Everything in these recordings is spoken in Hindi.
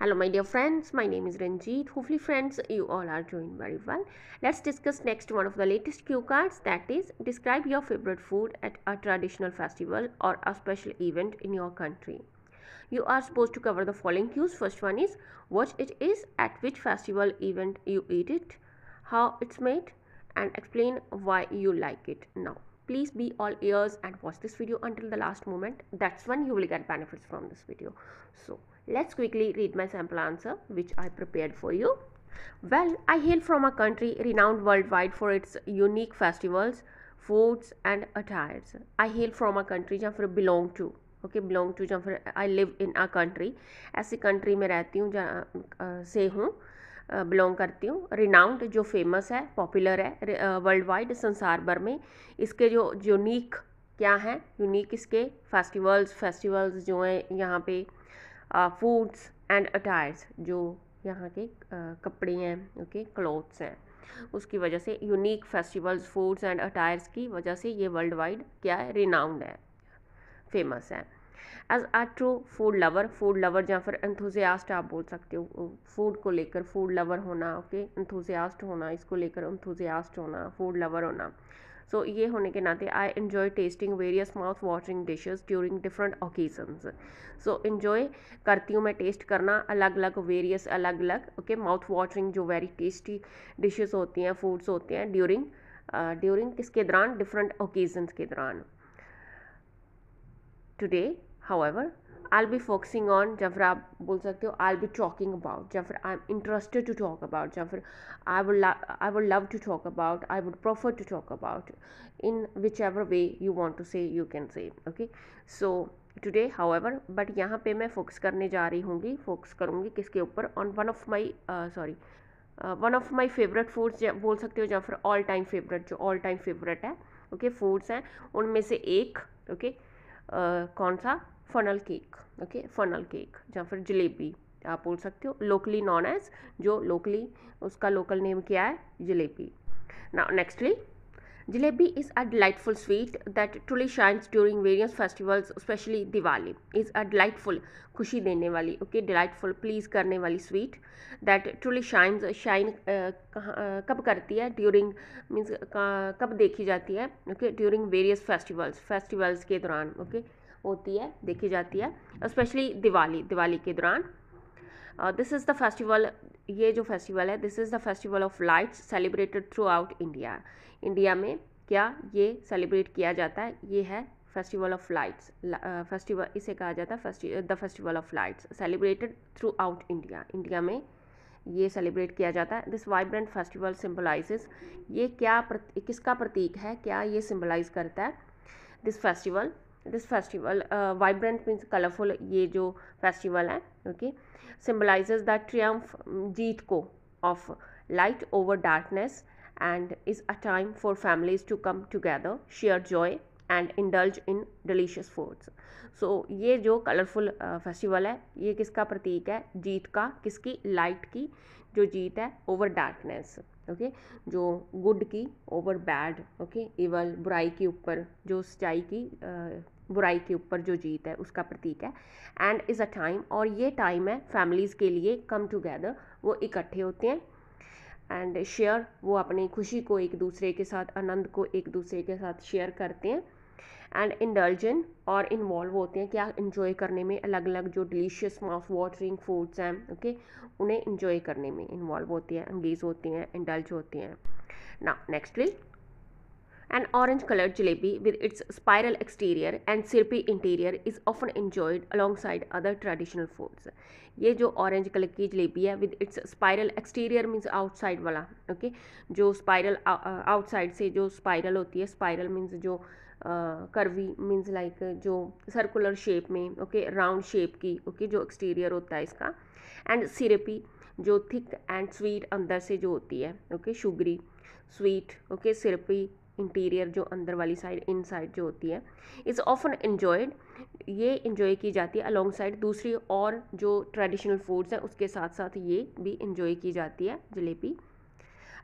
hello my dear friends my name is ranjit hopefully friends you all are doing very well let's discuss next one of the latest cue cards that is describe your favorite food at a traditional festival or a special event in your country you are supposed to cover the following cues first one is what it is at which festival event you eat it how it's made and explain why you like it now please be all ears and watch this video until the last moment that's when you will get benefits from this video so let's quickly read my sample answer which i prepared for you well i hail from a country renowned worldwide for its unique festivals foods and attires i hail from a country जहाँ belong to okay belong to I live in a country. A country ऐसी कंट्री में रहती हूँ जहाँ से हूँ बिलोंग करती हूँ रिनाउंड जो फेमस है पॉपुलर है वर्ल्ड वाइड संसार भर में इसके जो यूनिक क्या हैं यूनिक इसके फेस्टिवल्स फेस्टिवल्स जो हैं यहाँ पे फूड्स एंड अटायर्स जो यहाँ के कपड़े हैं ओके क्लोथ्स हैं उसकी वजह से unique festivals foods and attires की वजह से ये वर्ल्ड वाइड क्या है रिनाउंड है फेमस है as a true food lover food lover या फिर एंथुजियास्ट आप बोल सकते हो फूड को लेकर फूड लवर होना ओके एंथुजियास्ट होना इसको लेकर एंथुजियास्ट होना फूड लवर होना सो so, ये होने के नाते I enjoy tasting various mouth watering dishes during different occasions so enjoy करती हूँ मैं टेस्ट करना अलग अलग वेरियस अलग अलग ओके माउथ वाटरिंग जो वेरी टेस्टी डिशेज होती हैं फूड्स होते हैं ड्यूरिंग ड्यूरिंग किसके दौरान डिफरेंट ओकेजन्स के दौरान today however I'll be focusing on या फिर आप बोल सकते हो आई बी टॉकिंग अबाउट या फिर I am interested to talk about या फिर I would I would love to talk about I would prefer to talk about in whichever way you want to say you can say okay so today however but यहाँ पे मैं फोकस करने जा रही हूँगी फोकस करूँगी किसके ऊपर on one of my sorry one of my favourite foods बोल सकते हो या फिर ऑल टाइम फेवरेट जो ऑल टाइम फेवरेट है ओके okay, फूड्स हैं उनमें से एक ओके okay, कौन सा funnel cake okay funnel cake या फिर जलेबी आप बोल सकते हो लोकली नॉन एज जो लोकली उसका लोकल नेम क्या है जलेबी ना nextly Jalebi is a delightful sweet that truly shines during various festivals, especially Diwali. Is a delightful, खुशी देने वाली okay delightful, please करने वाली sweet that truly shines shine कब करती है during means कब देखी जाती है okay during various festivals festivals के दौरान okay, होती है देखी जाती है especially Diwali Diwali के दौरान दिस इज़ द फेस्टिवल ये जो फेस्टिवल है this is the festival of lights celebrated throughout India India में क्या ये सेलिब्रेट किया जाता है ये है फेस्टिवल ऑफ लाइट्स फेस्टिवल इसे कहा जाता है the festival of lights celebrated throughout India India में ये सेलिब्रेट किया जाता है दिस वाइब्रेंट फेस्टिवल सिम्बलाइजेस ये क्या प्रत, किसका प्रतीक है क्या ये सिम्बलाइज करता है this festival this festival vibrant means colourful ये जो फेस्टिवल है ओके सिम्बलाइज द ट्रियम्फ जीत को of light over darkness and is a time for families to come together share joy and indulge in delicious foods so ये जो कलरफुल फेस्टिवल uh, है ये किसका प्रतीक है जीत का किसकी लाइट की जो जीत है ओवर डार्कनेस ओके जो गुड की ओवर बैड ओके इवल बुराई के ऊपर जो सच्चाई की uh, बुराई के ऊपर जो जीत है उसका प्रतीक है एंड इज़ अ टाइम और ये टाइम है फैमिलीज़ के लिए कम टुगेदर वो इकट्ठे होते हैं एंड शेयर वो अपनी खुशी को एक दूसरे के साथ आनंद को एक दूसरे के साथ शेयर करते हैं एंड इंडलजेंट और इन्वॉल्व होते हैं क्या इन्जॉय करने में अलग अलग जो डिलीशियस माउथ वाटरिंग फूड्स हैं ओके उन्हें इन्जॉय करने में इन्वॉल्व होते हैं अंगेज होते हैं इंडल्ज होते हैं ना next will An orange colored jalebi with its spiral exterior and syrupy interior is often enjoyed alongside other traditional foods. ये जो ऑरेंज कलर की जलेबी है with its spiral exterior means outside वाला ओके okay? जो स्पाइरल आउटसाइड uh, से जो स्पाइरल होती है स्पाइरल मीन्स जो करवी मीन्स लाइक जो सर्कुलर शेप में ओके राउंड शेप की ओके okay? जो एक्सटीरियर होता है इसका एंड सिरपी जो थिक एंड स्वीट अंदर से जो होती है okay sugary sweet okay syrupy interior जो अंदर वाली साइड इन साइड जो होती है इज़ ऑफन इन्जॉयड ये इन्जॉय की जाती है अलॉन्ग साइड दूसरी और जो ट्रेडिशनल फूड्स हैं उसके साथ साथ ये भी इन्जॉय की जाती है jalebi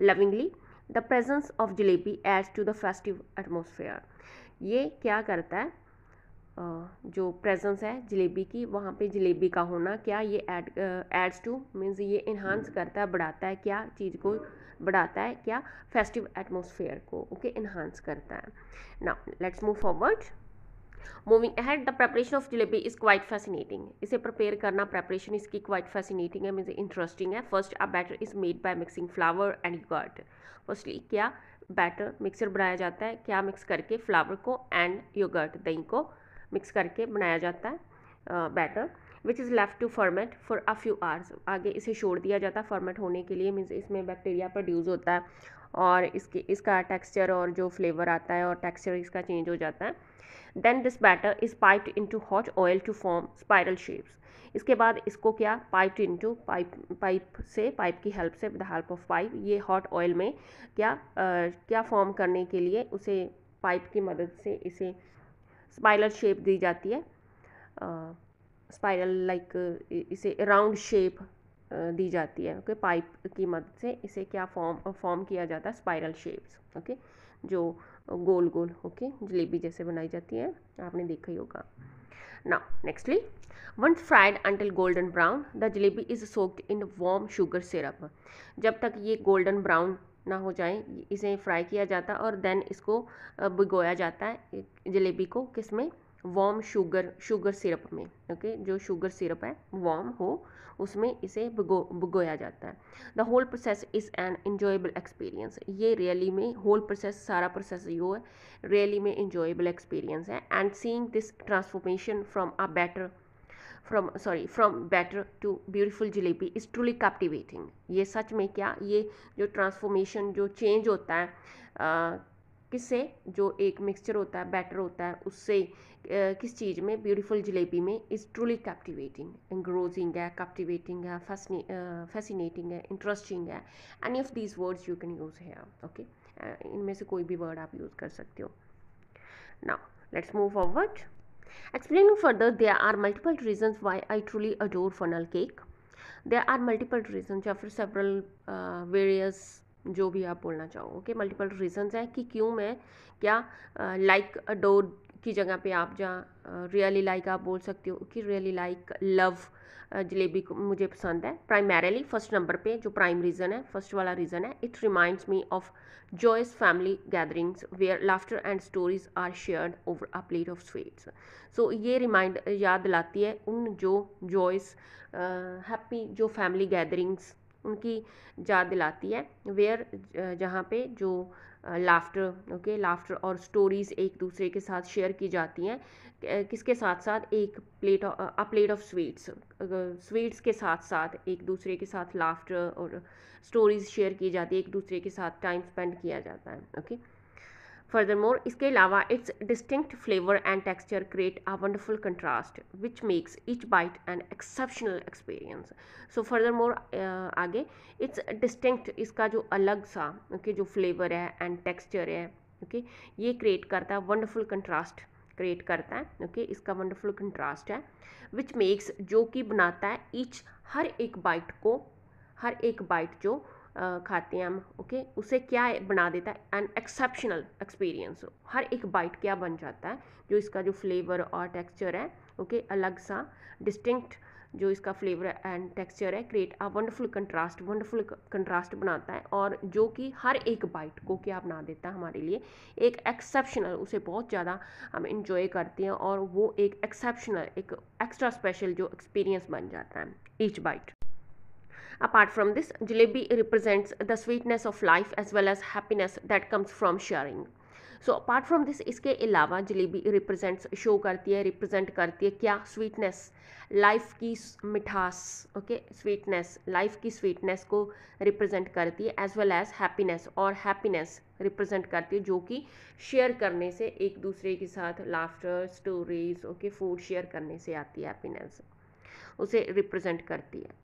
lovingly the presence of jalebi adds to the festive atmosphere ये क्या करता है जो प्रेजेंस है जलेबी की वहाँ पे जलेबी का होना क्या ये एड एड्स टू मींस ये इन्हांस hmm. करता है बढ़ाता है क्या चीज़ को बढ़ाता है क्या फेस्टिव एटमोसफेयर को ओके okay, इन्हांस करता है ना let's move forward moving ahead the preparation of jalebi is quite fascinating इसे प्रपेयर करना प्रेपरेशन इसकी क्वाइट फैसिनेटिंग है मीन्स इंटरेस्टिंग है first a batter is made by mixing flour and curd firstly क्या बैटर मिक्सर बनाया जाता है क्या मिक्स करके फ्लावर को एंड योगर्ट दही को मिक्स करके बनाया जाता है batter which is left to ferment for a few hours आगे इसे छोड़ दिया जाता है फर्मेट होने के लिए मीन्स इसमें बैक्टीरिया प्रोड्यूस होता है और इसके इसका टेक्सचर और जो फ्लेवर आता है और टेक्सचर इसका चेंज हो जाता है then this batter is pipe into hot oil to form spiral shapes इसके बाद इसको क्या पाइप इंटू पाइप पाइप से पाइप की हेल्प से विद हेल्प ऑफ पाइप ये हॉट ऑयल में क्या आ, क्या फॉर्म करने के लिए उसे पाइप की मदद से इसे स्पाइरल शेप दी जाती है स्पाइरल लाइक इसे राउंड शेप दी जाती है ओके पाइप की मदद से इसे क्या फॉर्म फॉर्म किया जाता है स्पाइरल शेप्स ओके जो गोल गोल ओके जलेबी जैसे बनाई जाती है आपने देखा ही होगा ना nextly once fried until golden brown the jalebi is soaked in warm sugar syrup जब तक ये गोल्डन ब्राउन ना हो जाए इसे फ्राई किया जाता है और देन इसको भिगोया जाता है जलेबी को किस में वॉम शुगर शुगर सिरप में ओके जो शुगर सिरप है वॉम हो उसमें इसे भिगो भिगोया जाता है the whole process is an enjoyable experience ये रियली में होल प्रोसेस सारा प्रोसेस यो है रियली में इन्जॉयबल एक्सपीरियंस है and seeing this transformation from a batter from sorry from batter to beautiful jalebi is truly captivating ये सच में क्या ये जो ट्रांसफॉर्मेशन जो चेंज होता है किससे जो एक मिक्सचर होता है बैटर होता है उससे किस चीज़ में ब्यूटीफुल जलेबी में इज़ ट्रूली कैप्टिवेटिंग एंग्रोजिंग है कैप्टिवेटिंग है फैसिनेटिंग है इंटरेस्टिंग है any of these words you can use है ओके इनमें से कोई भी वर्ड आप यूज़ कर सकते हो now let's move forward Explaining further, there are multiple reasons why I truly adore funnel cake. There are multiple reasons, या फिर several uh, various जो भी आप बोलना चाहो ओके मल्टीपल रीजंस हैं कि क्यों मैं क्या लाइक अडोर की जगह पे आप जहाँ रियली लाइक आप बोल सकते हो कि रियली लाइक लव जलेबी को मुझे पसंद है प्राइमेरली फर्स्ट नंबर पे जो प्राइम रीज़न है फर्स्ट वाला रीज़न है it reminds me of joyous family gatherings where laughter and stories are shared over a plate of sweets so ये रिमाइंड याद दिलाती है उन जो जॉयस हैप्पी जो फैमिली गैदरिंग्स उनकी याद दिलाती है वेयर जहाँ पे जो लाफ्टर ओके लाफ्टर और स्टोरीज़ एक दूसरे के साथ शेयर की जाती हैं किसके साथ साथ एक plate a plate of sweets sweets के साथ साथ एक दूसरे के साथ लाफ्टर और स्टोरीज़ शेयर की जाती है एक दूसरे के साथ टाइम स्पेंड किया जाता है ओके okay? Furthermore, इसके lava its distinct flavor and texture create a wonderful contrast which makes each bite an exceptional experience. So furthermore uh, आगे its distinct इसका जो अलग सा okay, जो flavor है and texture है okay, ये create करता है wonderful contrast create करता है okay, इसका wonderful contrast है which makes जो कि बनाता है each हर एक bite को हर एक bite जो खाते हैं हम ओके उसे क्या बना देता है एन एक्सेप्शनल एक्सपीरियंस हर एक बाइट क्या बन जाता है जो इसका जो फ्लेवर और टेक्सचर है ओके अलग सा डिस्टिंक्ट जो इसका फ्लेवर एंड टेक्सचर है create a wonderful contrast wonderful contrast बनाता है और जो कि हर एक बाइट को क्या बना देता है हमारे लिए एक एक्सेप्शनल उसे बहुत ज़्यादा हम इंजॉय करते हैं और वो एक एक्सेप्शनल एक एक्स्ट्रा स्पेशल जो एक्सपीरियंस बन जाता है each bite Apart from this, jalebi represents the sweetness of life as well as happiness that comes from sharing. So apart from this इसके अलावा जलेबी रिप्रेजेंट्स शो करती है रिप्रेजेंट करती है क्या स्वीटनेस लाइफ की मिठास ओके स्वीटनेस लाइफ की स्वीटनेस को रिप्रेजेंट करती है एज वेल एज हैप्पीनेस और हैप्पीनेस रिप्रेजेंट करती है जो कि शेयर करने से एक दूसरे के साथ laughter stories okay food share करने से आती है हैप्पीनेस उसे रिप्रेजेंट करती है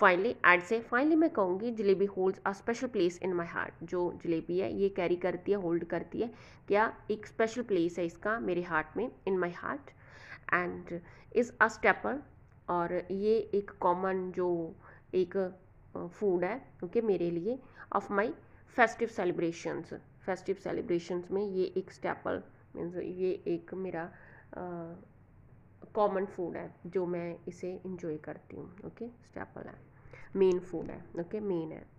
फाइनली एंड से फाइनली मैं कहूँगी jalebi holds a special place in my heart जो जलेबी है ये कैरी करती है होल्ड करती है क्या एक स्पेशल प्लेस है इसका मेरे हार्ट में in my heart and is a staple और ये एक कॉमन जो एक फूड है ओके मेरे लिए of my festive celebrations festive celebrations में ये एक स्टेपल मीन्स ये एक मेरा कॉमन फूड है जो मैं इसे इंजॉय करती हूँ ओके स्टेपल है मेन फूड है ओके मेन है